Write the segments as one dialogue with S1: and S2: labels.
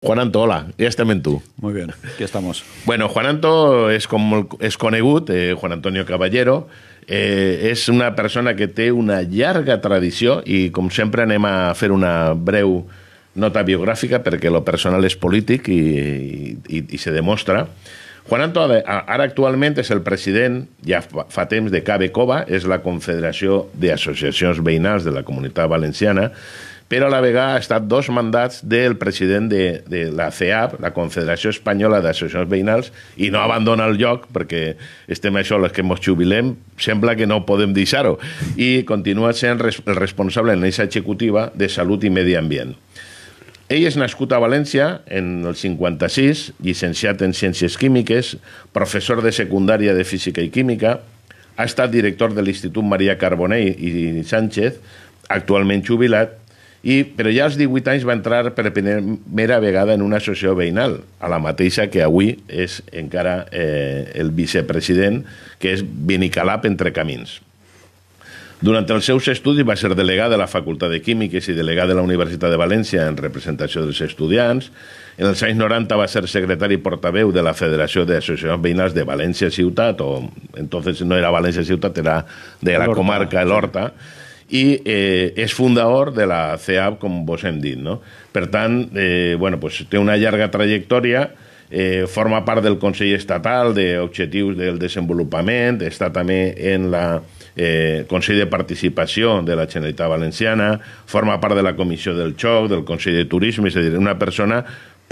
S1: Juan Anto, hola, ja estem en tu. Muy bien, aquí estamos. Bueno, Juan Anto és, com, és conegut, eh, Juan Antonio Caballero, eh, és una persona que té una llarga tradició i, com sempre, anem a fer una breu nota biogràfica perquè lo personal és polític i, i, i se demostra. Juan Anto ara actualment és el president, ja fa temps, de Cabe Cova, és la Confederació d'Associacions Veïnals de la Comunitat Valenciana, però a la vegada ha estat dos mandats del president de, de la CEAP, la Confederació Espanyola d'Associacions Veïnals, i no abandona el lloc, perquè estem això, els que ens jubilem, sembla que no podem deixar-ho, i continua sent res, el responsable en l'eixa executiva de Salut i Medi Ambient. Ell és nascut a València en el 56, llicenciat en Ciències Químiques, professor de secundària de Física i Química, ha estat director de l'Institut Maria Carbonell i Sánchez, actualment jubilat, i, però ja als 18 anys va entrar per primera vegada en una associació veïnal, a la mateixa que avui és encara eh, el vicepresident, que és Vinicalap Entre Camins. Durant els seus estudis va ser delegat de la Facultat de Químiques i delegat de la Universitat de València en representació dels estudiants. En els anys 90 va ser secretari i portaveu de la Federació d'Associacions Veïnals de València Ciutat, o entonces no era València Ciutat, era de la comarca, l'Horta. Sí i eh, és fundador de la CEAP, com vos hem dit. No? Per tant, eh, bueno, pues, té una llarga trajectòria, eh, forma part del Consell Estatal d'Objectius del Desenvolupament, està també en la eh, Consell de Participació de la Generalitat Valenciana, forma part de la Comissió del Xoc, del Consell de Turisme, és a dir, una persona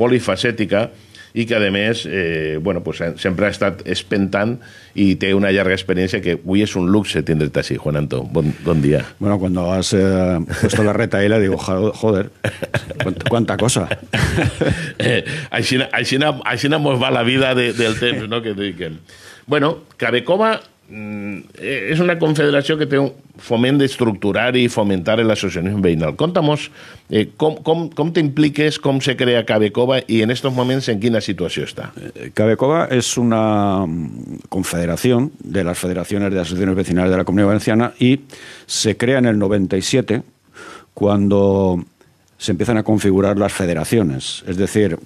S1: polifacètica i que, a més, eh, bueno, pues, eh, sempre ha estat espentant y té una larga experiencia que hoy es un luxe tenderte així, Juan Anto. Buen, bon día.
S2: Bueno, cuando has eh, puesto la reta ahí, le digo, joder, cuánta cosa.
S1: eh, així, no así nos va la vida de, del temps, ¿no? Que, diguem. bueno, Cabecoma Mm, eh, es una confederación que tiene un y y fomentar el asociacionismo veinal. Contamos, eh, ¿cómo te impliques, cómo se crea Cabecova y en estos momentos en qué situación está?
S2: Eh, Cabecova es una mm, confederación de las federaciones de asociaciones vecinales de la Comunidad Valenciana y se crea en el 97 cuando se empiezan a configurar las federaciones. Es decir,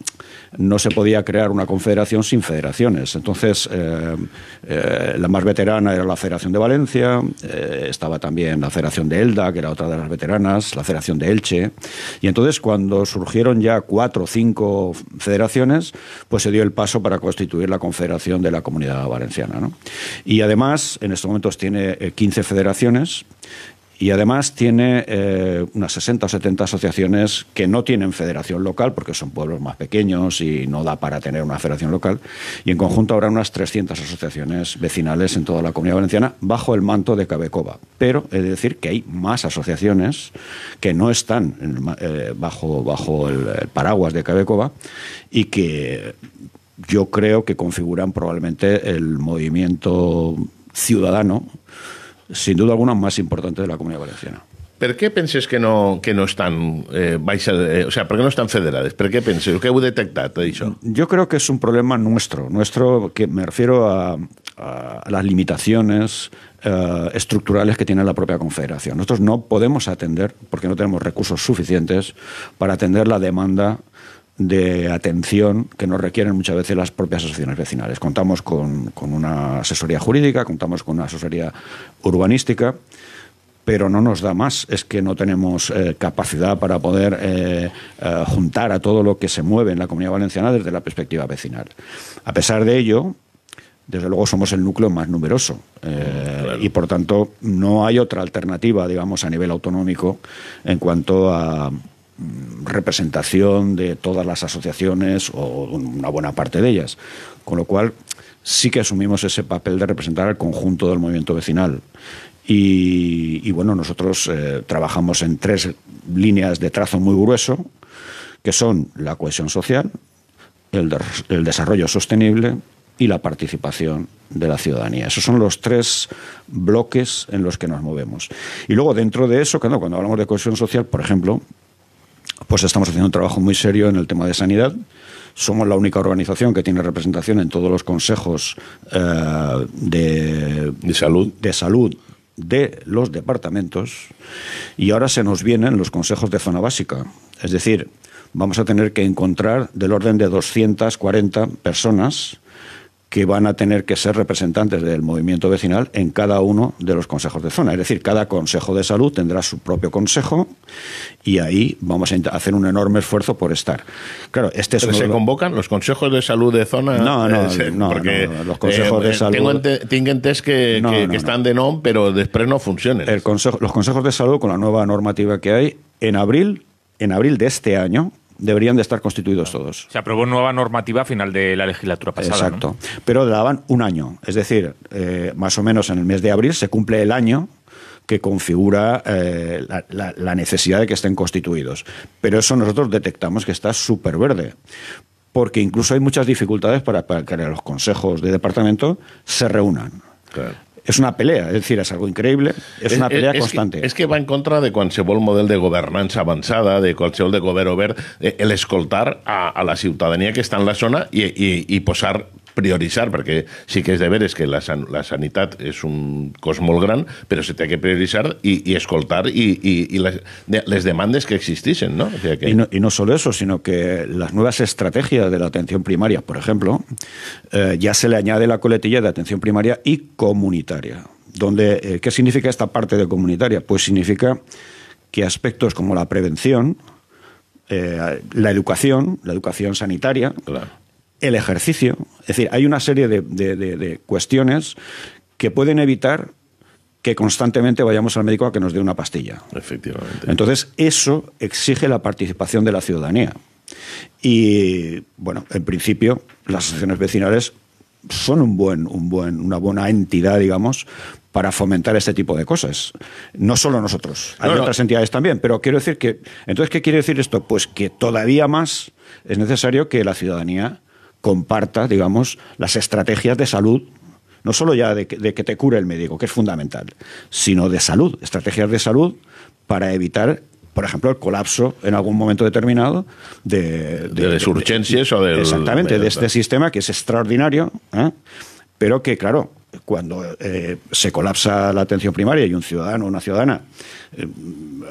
S2: no se podía crear una confederación sin federaciones. Entonces, eh, eh, la más veterana era la Federación de Valencia, eh, estaba también la Federación de Elda, que era otra de las veteranas, la Federación de Elche. Y entonces, cuando surgieron ya cuatro o cinco federaciones, pues se dio el paso para constituir la Confederación de la Comunidad Valenciana. Y además, en estos momentos tiene 15 federaciones y además tiene eh, unas 60 o 70 asociaciones que no tienen federación local, porque son pueblos más pequeños y no da para tener una federación local. Y en conjunto habrá unas 300 asociaciones vecinales en toda la comunidad valenciana bajo el manto de Cabecoba. Pero es decir que hay más asociaciones que no están eh, bajo, bajo el, el paraguas de Cabecoba y que yo creo que configuran probablemente el movimiento ciudadano sin duda alguna más importante de la Comunidad Valenciana.
S1: ¿Por qué penses que no, que no están qué eh, eh, o sea, no penses? ¿Qué detectado
S2: Yo creo que es un problema nuestro, nuestro que me refiero a, las limitaciones eh, estructurales que tiene la propia confederación. Nosotros no podemos atender, porque no tenemos recursos suficientes, para atender la demanda de atención que nos requieren muchas veces las propias asociaciones vecinales. Contamos con, una asesoría jurídica, contamos con una asesoría urbanística pero no nos da más. Es que no tenemos eh, capacidad para poder eh, eh, juntar a todo lo que se mueve en la comunidad valenciana desde la perspectiva vecinal. A pesar de ello, desde luego somos el núcleo más numeroso y por tanto no hay otra alternativa, digamos, a nivel autonómico en cuanto a, representación de todas las asociaciones o una buena parte de ellas. Con lo cual, sí que asumimos ese papel de representar al conjunto del movimiento vecinal. Y, bueno, nosotros eh, trabajamos en tres líneas de trazo muy grueso, que son la cohesión social, el, desarrollo sostenible y la participación de la ciudadanía. Esos son los tres bloques en los que nos movemos. Y luego dentro de eso, cuando hablamos de cohesión social, por ejemplo, pues estamos haciendo un trabajo muy serio en el tema de sanidad. Somos la única organización que tiene representación en todos los consejos eh, de, salud. de salud de los departamentos y ahora se nos vienen los consejos de zona básica. Es decir, vamos a tener que encontrar del orden de 240 personas que van a tener que ser representantes del movimiento vecinal en cada uno de los consejos de zona. Es decir, cada consejo de salud tendrá su propio consejo y ahí vamos a hacer un enorme esfuerzo por estar. Claro, este se
S1: convocan los consejos de salud de zona? No, no, eh, no, porque los consejos eh, de eh, salud...
S2: Tengo entes que, están de NOM, pero después no funcionan. consejo, los consejos de salud, con la nueva normativa que hay, en abril, en abril de este año, deberían de estar constituidos todos. Se aprobó nueva normativa a final de la legislatura pasada. Exacto, pero daban un año, es decir, eh, más o menos en el mes de abril se cumple el año que configura eh, la, necesidad de que estén constituidos. Pero eso nosotros detectamos que está súper verde, porque incluso hay muchas dificultades para, para, que los consejos de departamento se reúnan. Claro. és una pelea, és dir, és algo increïble, és una eh, eh, pelea és, constante. És que,
S1: és que va en contra de qualsevol model de governança avançada, de qualsevol de govern obert, eh, l'escoltar a, a la ciutadania que està en la zona i, i, i posar priorizar, porque sí que es de es que la, sanidad la un cosmos gran, pero se tiene que priorizar y escoltar y les, demandes que existiesen no?
S2: Y no? solo eso, sino que las nuevas estrategias de la atención primaria, por ejemplo, eh, ya se le añade la coletilla de atención primaria y comunitaria. Donde, eh, ¿Qué significa esta parte de comunitaria? Pues significa que aspectos como la prevención, eh, la educación, la educación sanitaria, el ejercicio. Es decir, hay una serie de, cuestiones que pueden evitar que constantemente vayamos al médico a que nos dé una pastilla. Efectivamente. Entonces, eso exige la participación de la ciudadanía. Y, bueno, en principio, las asociaciones vecinales son un buen, un buen, una buena entidad, digamos, para fomentar este tipo de cosas. No solo nosotros, hay otras entidades también, pero quiero decir que... Entonces, ¿qué quiere decir esto? Pues que todavía más es necesario que la ciudadanía comparta, digamos, las estrategias de salud, no solo ya de que, te cure el médico, que es fundamental, sino de salud, estrategias de salud para evitar por ejemplo, el colapso en algún momento determinado de... De, de, de, de Exactamente, de este sistema que es extraordinario, ¿eh? pero que, claro, cuando eh, se colapsa la atención primaria y un ciudadano o una ciudadana. Eh,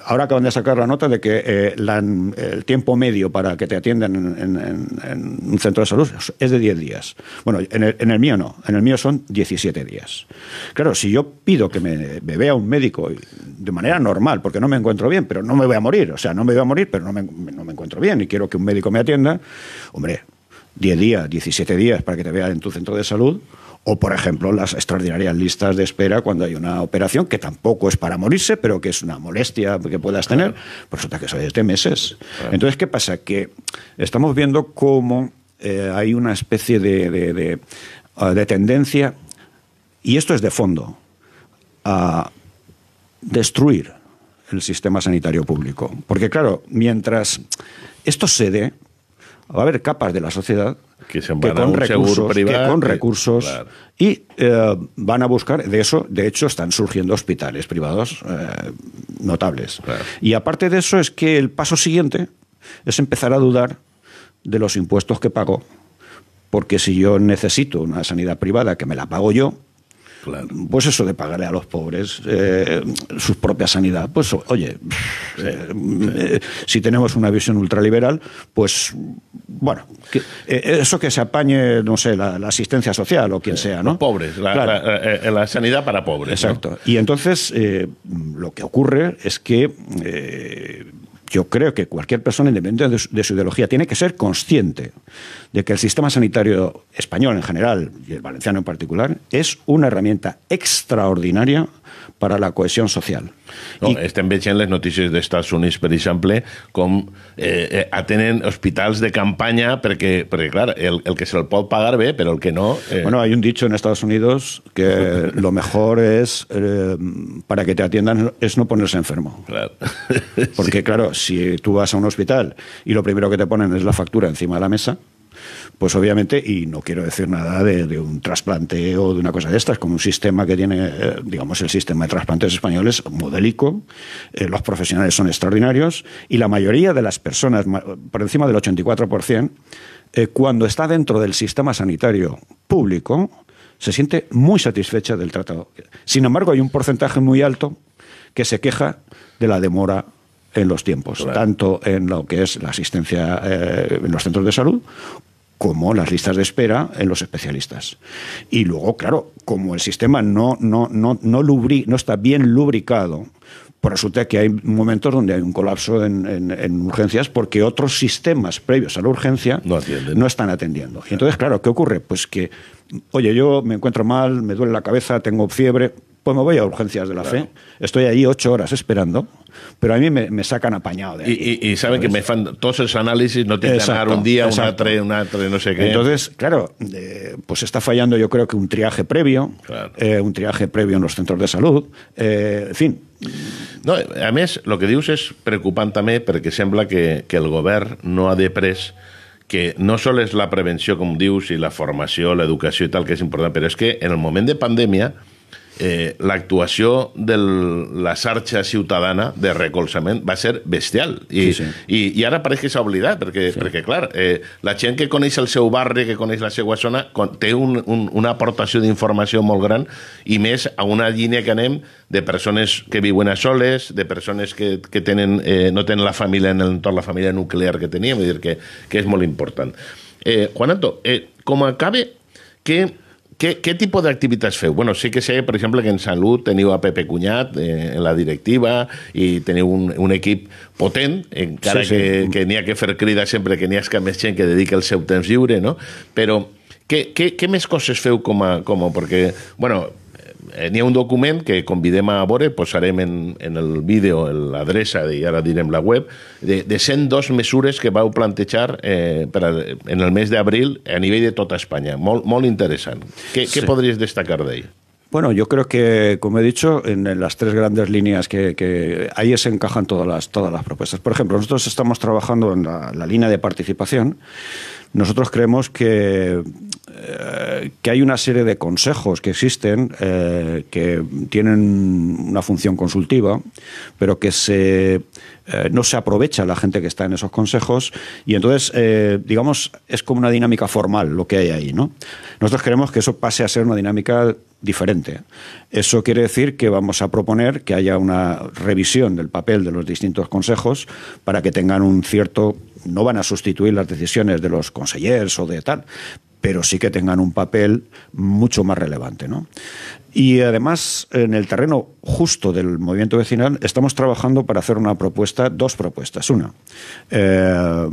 S2: ahora acaban de sacar la nota de que eh, el tiempo medio para que te atiendan en, un centro de salud es de 10 días. Bueno, en el, mío no, en el mío son 17 días. Claro, si yo pido que me, vea un médico de manera normal, porque no me encuentro bien, pero no me voy a morir, o sea, no me voy a morir, pero no me, no me encuentro bien y quiero que un médico me atienda, hombre, 10 días, 17 días para que te vea en tu centro de salud, o, por ejemplo, las extraordinarias listas de espera cuando hay una operación que tampoco es para morirse, pero que es una molestia que puedas tener, por pues resulta que eso es de meses. Entonces, ¿qué pasa? Que estamos viendo cómo eh, hay una especie de, ah, de, tendencia, y esto es de fondo, a destruir el sistema sanitario público. Porque claro, mientras esto se dé, va a haber capas de la sociedad que, con, recursos, con recursos, y van a buscar de eso de hecho están surgiendo hospitales privados eh, notables y aparte de eso es que el paso siguiente es empezar a dudar de los impuestos que pago porque si yo necesito una sanidad privada que me la pago yo pues eso de pagarle a los pobres eh, sus su propia sanidad, pues oye, eh, eh, si tenemos una visión ultraliberal, pues bueno, eso que se apañe, no sé, la, asistencia social o quien sea, ¿no? pobres, la,
S1: la, sanidad para pobres. Exacto.
S2: Y entonces lo que ocurre es que yo creo que cualquier persona, independientemente de de su, ideología, tiene que ser consciente de que el sistema sanitario español en general, y el valenciano en particular, es una herramienta extraordinaria para la cohesión social.
S1: No, en estem en las noticias de Estados Unidos, exemple, com eh, eh atenen hospitales de campaña porque, claro, el, que que lo puede pagar ¿ve? pero el que no... Eh. Bueno,
S2: hay un dicho en Estados Unidos que lo mejor es, eh, para que te atiendan, es no ponerse enfermo. Claro. Porque, claro, si tú vas a un hospital y lo primero que te ponen es la factura encima de la mesa, pues obviamente, y no quiero decir nada de, un trasplante o de una cosa de estas, como un sistema que tiene, eh, digamos, el sistema de trasplantes españoles modélico, eh, los profesionales son extraordinarios y la mayoría de las personas, por encima del 84%, eh, cuando está dentro del sistema sanitario público, se siente muy satisfecha del tratado. Sin embargo, hay un porcentaje muy alto que se queja de la demora en los tiempos, tanto en lo que es la asistencia en los centros de salud como las listas de espera en los especialistas. Y luego, claro, como el sistema no, no, no, no, está bien lubricado, pues resulta que hay momentos donde hay un colapso en, urgencias porque otros sistemas previos a la urgencia no, están atendiendo. entonces, claro, ¿qué ocurre? Pues que, oye, yo me encuentro mal, me duele la cabeza, tengo fiebre, pues me voy a urgencias de la fe. Estoy ahí ocho horas esperando, pero a mí me, sacan apañado
S1: de ahí, Y, saben que me fan, todos esos análisis no te sacar un día, un una tres, una tres, no sé qué. Entonces,
S2: claro, pues está fallando yo creo que un triaje previo, eh, un triaje previo en los centros de salud, eh, en fin. No, a es
S1: lo que dius es preocupante mí porque sembla que, que el gobierno no ha de pres que no solo es la prevención, como dius, y la formación, la educación y tal, que es importante, pero es que en el momento de pandemia... eh, l'actuació de la xarxa ciutadana de recolzament va ser bestial. I, sí, sí. i, i ara pareix que s'ha oblidat, perquè, sí. perquè clar, eh, la gent que coneix el seu barri, que coneix la seva zona, té un, un, una aportació d'informació molt gran, i més a una línia que anem de persones que viuen a soles, de persones que, que tenen, eh, no tenen la família en l'entorn, la família nuclear que teníem, vull dir que, que és molt important. Eh, Juan Anto, eh, com acabe, que què, què tipus d'activitats feu? Bueno, sí que sé, per exemple, que en Salut teniu a Pepe Cunyat eh, en la directiva i teniu un, un equip potent, encara sí, sí. que, que n'hi ha que fer crida sempre que n'hi ha que més gent que dedica el seu temps lliure, no? Però què, què, què més coses feu com a, com a... Perquè, bueno, Eh, n'hi ha un document que convidem a veure, posarem en, en el vídeo l'adreça, i ara direm la web, de, de 102 mesures que vau plantejar eh, per a, en el mes d'abril a nivell de tota Espanya. Molt, molt interessant. Què, sí. què podries destacar d'ell?
S2: Bueno, yo creo que, como he dicho, en, las tres grandes líneas que, ahí se encajan todas las, todas las propuestas. Por ejemplo, nosotros estamos trabajando en la, línea de participación. Nosotros creemos que, eh, que hay una serie de consejos que existen eh, que tienen una función consultiva, pero que eh, no se aprovecha la gente que está en esos consejos y entonces, digamos, es como una dinámica formal lo que hay ahí. ¿no? Nosotros queremos que eso pase a ser una dinámica diferente. Eso quiere decir que vamos a proponer que haya una revisión del papel de los distintos consejos para que tengan un cierto, no van a sustituir las decisiones de los consejeros o de tal, pero sí que tengan un papel mucho más relevante. Y además, en el terreno justo del movimiento vecinal, estamos trabajando para hacer una propuesta, dos propuestas. Una, eh,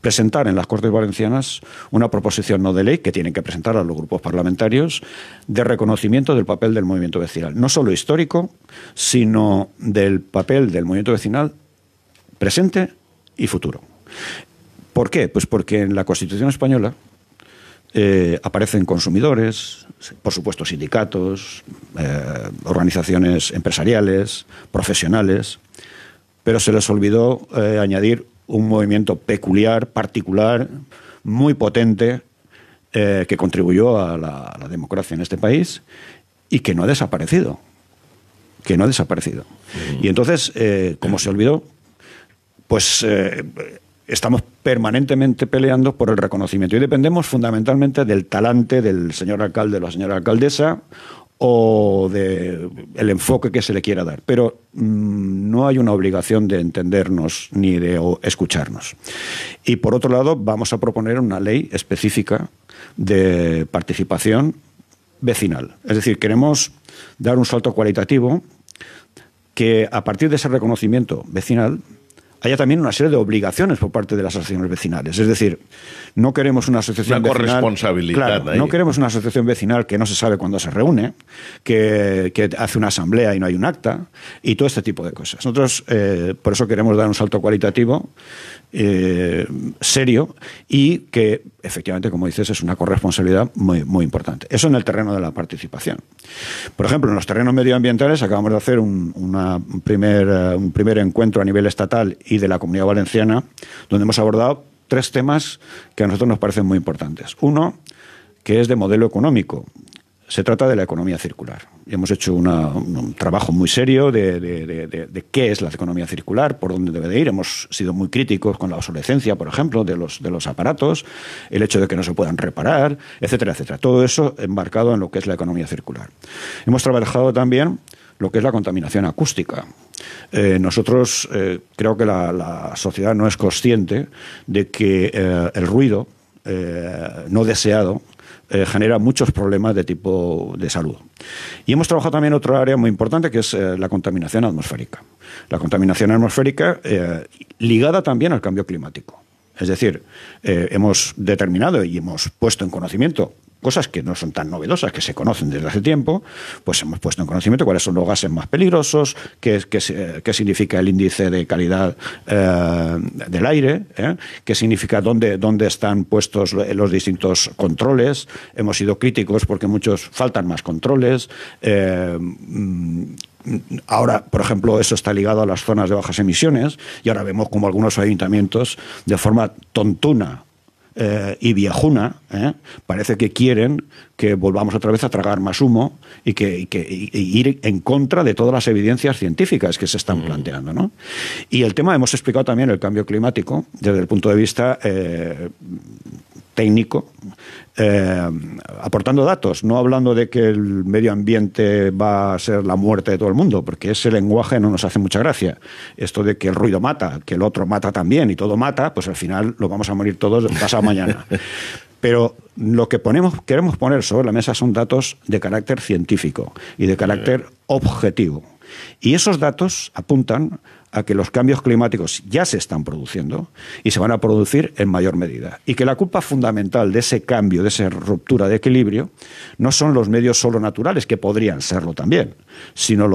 S2: presentar en las Cortes Valencianas una proposición no de ley que tienen que presentar a los grupos parlamentarios de reconocimiento del papel del movimiento vecinal, no solo histórico, sino del papel del movimiento vecinal presente y futuro. ¿Por qué? Pues porque en la Constitución española eh, aparecen consumidores, por supuesto sindicatos, eh, organizaciones empresariales, profesionales, pero se les olvidó eh, añadir un movimiento peculiar, particular, muy potente, eh, que contribuyó a la, democracia en este país y que no ha desaparecido. Que no ha desaparecido. Mm. Y entonces, eh, como se olvidó, pues eh, estamos permanentemente peleando por el reconocimiento y dependemos fundamentalmente del talante del señor alcalde o la señora alcaldesa o del enfoque que se le quiera dar. Pero mm, no hay una obligación de entendernos ni de escucharnos. Y por otro lado, vamos a proponer una ley específica de participación vecinal. Es decir, queremos dar un salto cualitativo que a partir de ese reconocimiento vecinal haya también una serie de obligaciones por parte de las asociaciones vecinales. Es decir, no queremos una asociación una vecinal, No queremos una asociación vecinal que no se sabe cuándo se reúne, que, hace una asamblea y no hay un acta, y todo este tipo de cosas. Nosotros eh, por eso queremos dar un salto cualitativo eh, serio y que efectivamente, como dices, es una corresponsabilidad muy, muy importante. Eso en el terreno de la participación. Por ejemplo, en los terrenos medioambientales acabamos de hacer un, primer, eh, un primer encuentro a nivel estatal y de la Comunidad Valenciana, donde hemos abordado tres temas que a nosotros nos parecen muy importantes. Uno, que es de modelo económico. Se trata de la economía circular. Hemos hecho un trabajo muy serio de, de, qué es la economía circular, por dónde debe de ir. Hemos sido muy críticos con la obsolescencia, por ejemplo, de los, de los aparatos, el hecho de que no se puedan reparar, etcétera, etcétera. Todo eso embarcado en lo que es la economía circular. Hemos trabajado también lo que es la contaminación acústica eh, nosotros eh, creo que la, sociedad no es consciente de que eh, el ruido no deseado genera muchos problemas de tipo de salud. Y hemos trabajado también otra área muy importante que es la contaminación atmosférica. La contaminación atmosférica ligada también al cambio climático. Es decir, hemos determinado y hemos puesto en conocimiento cosas que no son tan novedosas, que se conocen desde hace tiempo, pues hemos puesto en conocimiento cuáles son los gases más peligrosos, qué, eh, significa el índice de calidad eh, del aire, ¿eh? qué significa dónde, dónde están puestos los distintos controles. Hemos sido críticos porque muchos faltan más controles. Mm, ahora, por ejemplo, eso está ligado a las zonas de bajas emisiones y ahora vemos como algunos ayuntamientos, de forma tontuna eh, y Viajuna ¿eh? parece que quieren que volvamos otra vez a tragar más humo y que, ir en contra de todas las evidencias científicas que se están mm. planteando. Y el tema, hemos explicado también el cambio climático desde el punto de vista eh, técnico, eh, aportando datos, no hablando de que el medio ambiente va a ser la muerte de todo el mundo, porque ese lenguaje no nos hace mucha gracia. Esto de que el ruido mata, que el otro mata también y todo mata, pues al final lo vamos a morir todos pasado mañana. Pero lo que ponemos, queremos poner sobre la mesa son datos de carácter científico y de carácter objetivo. Y esos datos apuntan a que los cambios climáticos ya se están produciendo y se van a producir en mayor medida. Y que la culpa fundamental de ese cambio, de esa ruptura de equilibrio, no son los medios solo naturales, que podrían serlo también, sino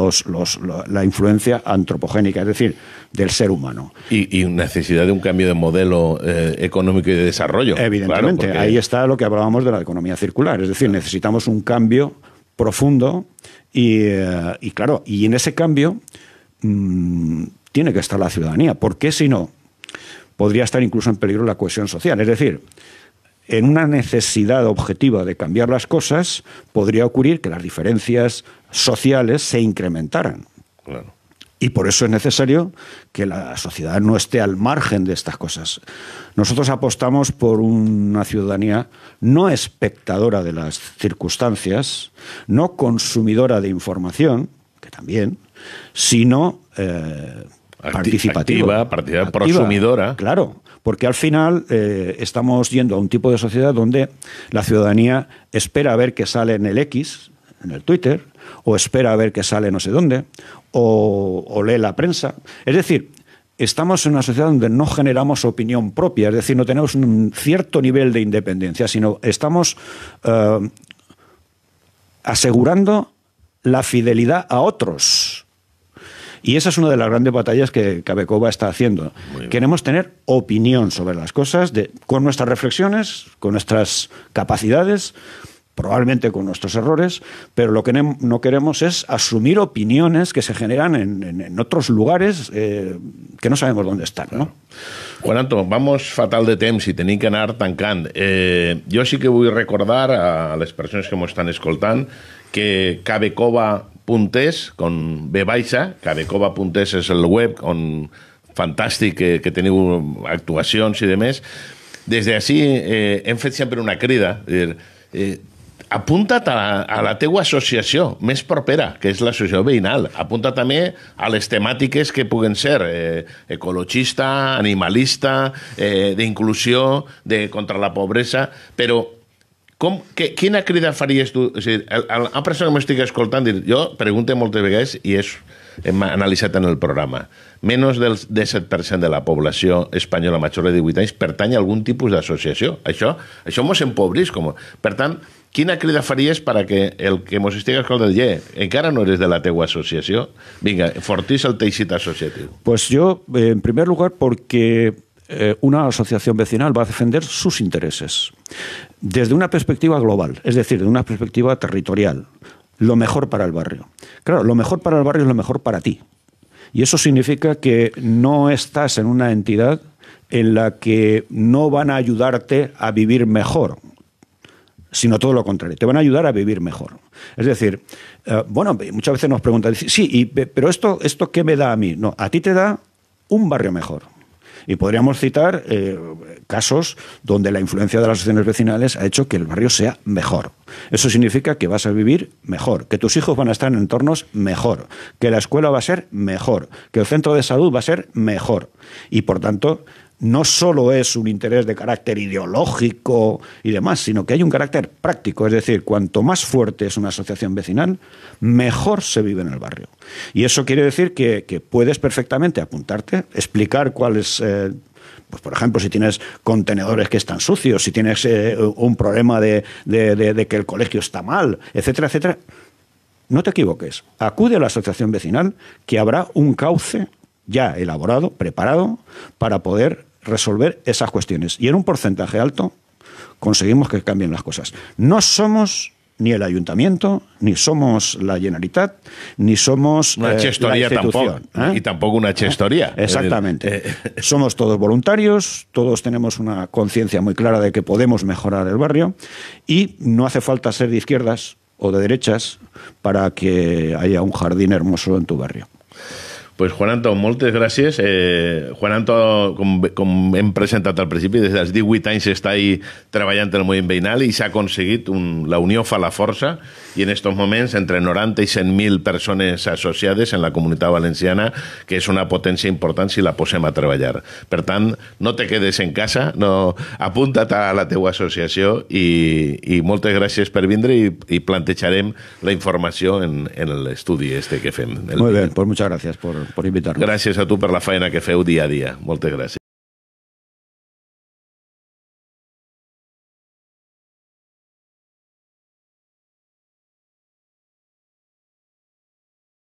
S2: la influencia antropogénica, es decir, del ser humano.
S1: Y, necesidad de un cambio de modelo eh, económico y de desarrollo. Evidentemente, ahí
S2: está lo que hablábamos de la economía circular, es decir, necesitamos un cambio profundo eh, y, claro, y en ese cambio mm, tiene que estar la ciudadanía, porque si no, podría estar incluso en peligro la cohesión social. Es decir, en una necesidad objetiva de cambiar las cosas, podría ocurrir que las diferencias sociales se incrementaran. Claro. Y por eso es necesario que la sociedad no esté al margen de estas cosas. Nosotros apostamos por una ciudadanía no espectadora de las circunstancias, no consumidora de información, que también, sino eh, participativa,
S1: activa,
S2: Claro, porque al final eh, estamos yendo a un tipo de sociedad donde la ciudadanía espera a ver que sale en el X en el Twitter, o espera a ver qué sale no sé dónde, o, lee la prensa. Es decir, estamos en una sociedad donde no generamos opinión propia, es decir, no tenemos un cierto nivel de independencia, sino estamos eh, asegurando la fidelidad a otros. Y esa es una de las grandes batallas que Cabecova está haciendo. Queremos tener opinión sobre las cosas, de, con nuestras reflexiones, con nuestras capacidades, probablemente con nuestros errores, pero lo que no queremos es asumir opiniones que se generan en, otros lugares eh, que no sabemos dónde están. ¿no?
S1: Juan Anto, vamos fatal de temps y tenéis que ganar tancant. Eh, Yo sí que voy a recordar a las personas que me están escoltando que cabecoba con bebaixa, cabecoba es el web con... fantástico, que, que eh, una actuaciones y demás. Desde así, así eh, siempre una querida. apunta't a la, a la teua associació més propera, que és l'associació veïnal. Apunta també a les temàtiques que puguen ser eh, ecologista, animalista, eh, d'inclusió, de contra la pobresa, però com, que, quina crida faries tu? O sigui, el, el, el el, que m'estic escoltant, dir, jo pregunto moltes vegades i és hem analitzat en el programa. Menys del 17% de la població espanyola major de 18 anys pertany a algun tipus d'associació. Això, això mos empobrís. Com... Per tant, quina crida faries per a que el que mos estigui escoltant ja, eh, encara no eres de la teua associació, vinga, fortís el teixit associatiu.
S2: Pues jo, eh, en primer lloc, perquè eh, una asociación vecinal va a defender sus intereses desde una perspectiva global, es decir, de una perspectiva territorial. lo mejor para el barrio. Claro, lo mejor para el barrio es lo mejor para ti. Y eso significa que no estás en una entidad en la que no van a ayudarte a vivir mejor, sino todo lo contrario, te van a ayudar a vivir mejor. Es decir, eh, bueno, muchas veces nos preguntan, sí, y, pero esto, ¿esto qué me da a mí? No, a ti te da un barrio mejor y podríamos citar eh, casos donde la influencia de las asociaciones vecinales ha hecho que el barrio sea mejor. Eso significa que vas a vivir mejor, que tus hijos van a estar en entornos mejor, que la escuela va a ser mejor, que el centro de salud va a ser mejor. Y por tanto, no solo es un interés de carácter ideológico y demás, sino que hay un carácter práctico. Es decir, cuanto más fuerte es una asociación vecinal, mejor se vive en el barrio. Y eso quiere decir que, puedes perfectamente apuntarte, explicar cuál es... Eh, pues por ejemplo, si tienes contenedores que están sucios, si tienes eh, un problema de que el colegio está mal, etcétera, etcétera, no te equivoques. Acude a la asociación vecinal que habrá un cauce ya elaborado, preparado, para poder resolver esas cuestiones. Y en un porcentaje alto conseguimos que cambien las cosas. No somos ni el ayuntamiento, ni somos la Generalitat, ni somos una eh, chestoría la tampoco ¿eh? y
S1: tampoco una chestoría. Exactamente. Eh,
S2: somos todos voluntarios, todos tenemos una conciencia muy clara de que podemos mejorar el barrio y no hace falta ser de izquierdas o de derechas para que haya un jardín hermoso en tu barrio.
S1: Pues Juan Anton, moltes gràcies. Eh, Juan Anton, com, com hem presentat al principi, des dels 18 anys està ahí treballant en el moviment veïnal i s'ha aconseguit, un, la unió fa la força, i en aquests moments entre 90 i 100.000 persones associades en la comunitat valenciana, que és una potència important si la posem a treballar. Per tant, no te quedes en casa, no, apunta't a la teua associació i, i moltes gràcies per vindre i, i plantejarem la informació en, en l'estudi este que fem. El
S2: bé, bien, pues moltes gràcies per,
S1: per invitar-nos. Gràcies a tu per la feina que feu dia a dia. Moltes gràcies.